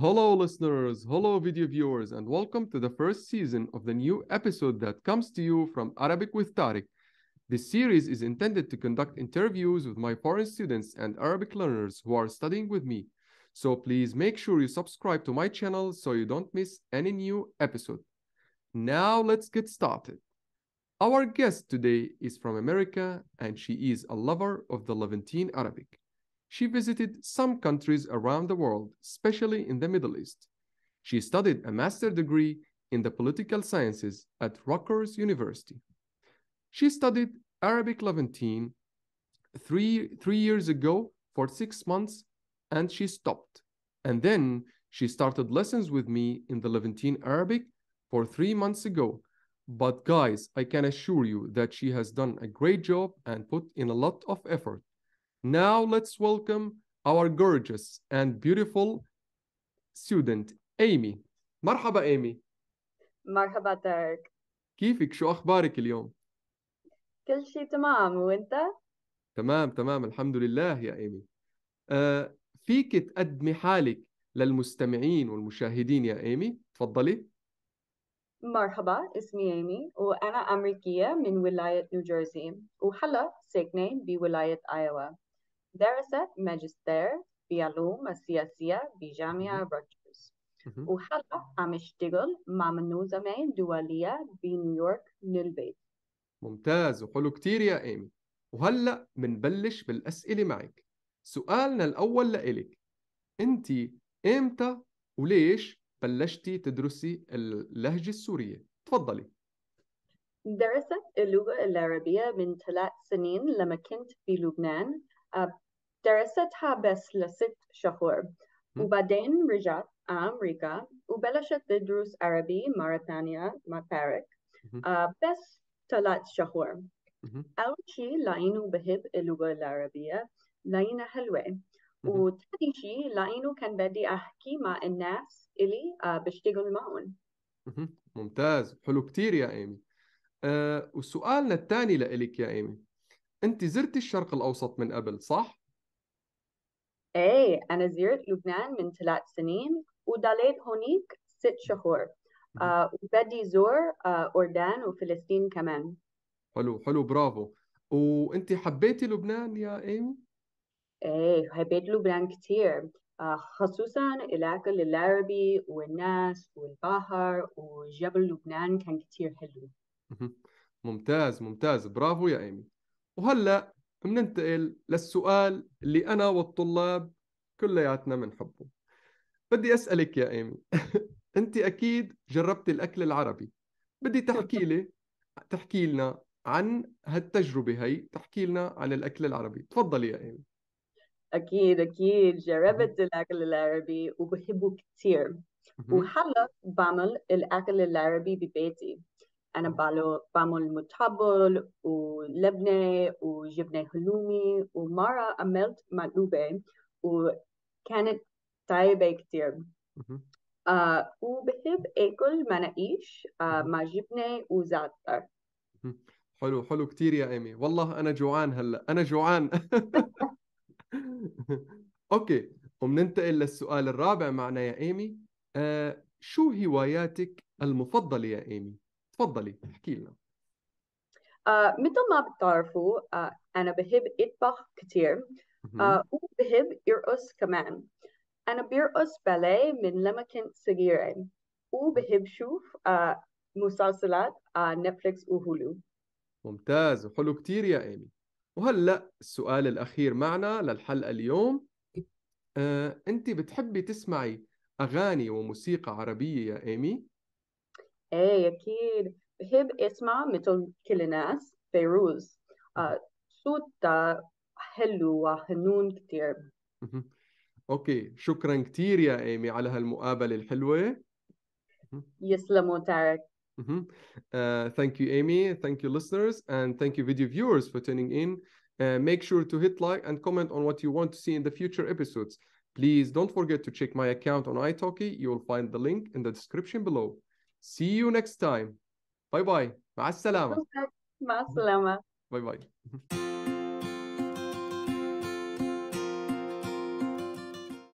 Hello, listeners. Hello, video viewers, and welcome to the first season of the new episode that comes to you from Arabic with Tariq. This series is intended to conduct interviews with my foreign students and Arabic learners who are studying with me. So please make sure you subscribe to my channel so you don't miss any new episode. Now let's get started. Our guest today is from America and she is a lover of the Levantine Arabic she visited some countries around the world, especially in the Middle East. She studied a master's degree in the political sciences at Rutgers University. She studied Arabic Levantine three, three years ago for six months and she stopped. And then she started lessons with me in the Levantine Arabic for three months ago. But guys, I can assure you that she has done a great job and put in a lot of effort. Now let's welcome our gorgeous and beautiful student Amy. مرحبا Amy. مرحبا تارك. كيفك؟ شو أخبارك اليوم؟ كل شيء تمام وأنت؟ تمام تمام الحمد لله يا إيمي. آه فيك تقدمي حالك للمستمعين والمشاهدين يا إيمي؟ تفضلي. مرحبا اسمي إيمي وأنا أمريكية من ولاية نيوجيرسي وهلا ساكنة بولاية آيوا. درست ماجستير في السياسية بجامعة روتشرز وهلا عم اشتغل مع منظمة دولية بنيويورك للبيت ممتاز وحلو كتير يا ايمي وهلا بنبلش بالاسئله معك سؤالنا الاول لإلك انت امتى وليش بلشتي تدرسي اللهجه السوريه تفضلي درست اللغه العربيه من ثلاث سنين لما كنت في لبنان درستها بس لست شهور وبعدين رجعت أمريكا وبلشت تدرس عربي مرة ثانية مع بارك بس ثلاث شهور أول شيء لأنه بحب اللغة العربية لأنها حلوة وثاني شيء لأنه كان بدي أحكي مع الناس اللي بشتغل معهم ممتاز حلو كتير يا إيمي أه وسؤالنا الثاني لإلك يا إيمي انت زرت الشرق الاوسط من قبل صح إيه أنا زرت لبنان من ثلاث سنين وضليت هونيك ست شهور آه وبدي زور آه أردن وفلسطين كمان حلو حلو برافو وانت حبيتي لبنان يا ايمي إيه حبيت لبنان كثير آه، خصوصا الأكل العربي والناس والبحر وجبل لبنان كان كتير حلو ممتاز ممتاز برافو يا ايمي وهلا بننتقل للسؤال اللي انا والطلاب كلياتنا بنحبه بدي اسالك يا ايمي انت اكيد جربت الاكل العربي بدي تحكي لي تحكي لنا عن هالتجربه هي تحكي لنا عن الاكل العربي تفضلي يا ايمي اكيد اكيد جربت الاكل العربي وبحبه كثير وهلا بعمل الاكل العربي ببيتي أنا بعمل, بعمل متحبل ولبنة وجبنة هلومي ومرة عملت مقلوبة وكانت طيبة كتير آه وبحب آكل مناقيش آه مع جبنة وزعتر حلو حلو كتير يا إيمي والله أنا جوعان هلأ أنا جوعان أوكي وبننتقل للسؤال الرابع معنا يا إيمي آه شو هواياتك المفضلة يا إيمي؟ تفضلي احكي لنا آه مثل ما بتعرفوا آه أنا بحب أطبخ كتير آه وبحب أرقص كمان أنا برقص بالي من لما كنت صغيرة وبحب شوف آه مسلسلات على نتفليكس وهولو ممتاز وحلو كتير يا ايمي وهلا السؤال الاخير معنا للحلقه اليوم آه، انت بتحبي تسمعي اغاني وموسيقى عربيه يا ايمي ايه اكيد هب شكرا كتير يا على هالمقابله الحلوة. يسلموا تارك Mm-hmm. Uh, thank you, Amy. Thank you, listeners. And thank you, video viewers, for tuning in. Uh, make sure to hit like and comment on what you want to see in the future episodes. Please don't forget to check my account on italki. You will find the link in the description below. See you next time. باي باي مع السلامة مع السلامة باي باي